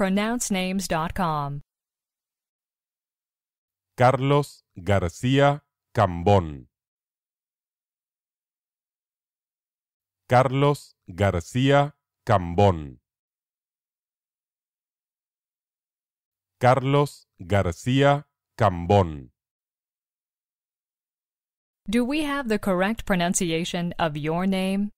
pronouncenames.com. Carlos García Cambón. Carlos García Cambón. Carlos García Cambón. Do we have the correct pronunciation of your name?